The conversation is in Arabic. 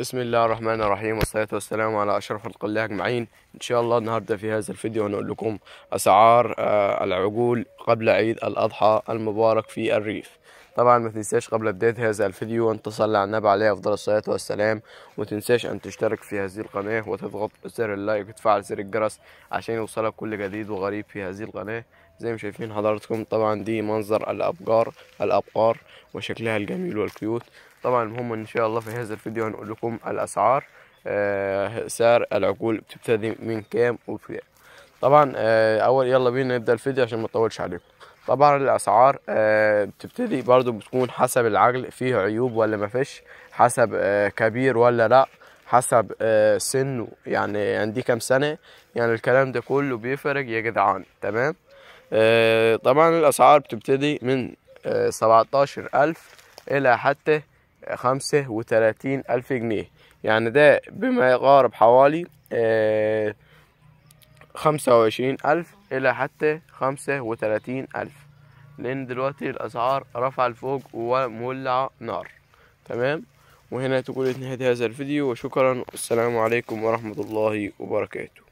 بسم الله الرحمن الرحيم والصلاة والسلام على أشرف الخلق الله أجمعين إن شاء الله النهاردة في هذا الفيديو هنقول لكم أسعار العجول قبل عيد الأضحى المبارك في الريف طبعا ما تنساش قبل بداية هذا الفيديو أن تصلي على النبي عليه أفضل الصلاة والسلام وما تنساش أن تشترك في هذه القناة وتضغط زر اللايك وتفعل زر الجرس عشان يوصلك كل جديد وغريب في هذه القناة زي ما شايفين حضراتكم طبعا دي منظر الأبقار الأبقار وشكلها الجميل والكيوت طبعا المهم إن شاء الله في هذا الفيديو هنقول لكم الأسعار آه سعر العقول بتبتدي من كام وفي طبعا آه أول يلا بينا نبدأ الفيديو عشان ما اطولش عليكم طبعا الاسعار آه، بتبتدي برضو بتكون حسب العجل فيه عيوب ولا مفيش حسب آه، كبير ولا لا حسب آه، سنه يعني عندي كام سنه يعني الكلام ده كله بيفرق يا جدعان تمام طبعا الاسعار بتبتدي من سبعتاشر الف الى حتى خمسة وتلاتين الف جنيه يعني ده بما يقارب حوالي خمسة وعشرين الف إلى حتى خمسة وتلاتين ألف لأن دلوقتي الأسعار رفع لفوق ومولع نار تمام وهنا تكون نهاية هذا الفيديو وشكرا والسلام عليكم ورحمة الله وبركاته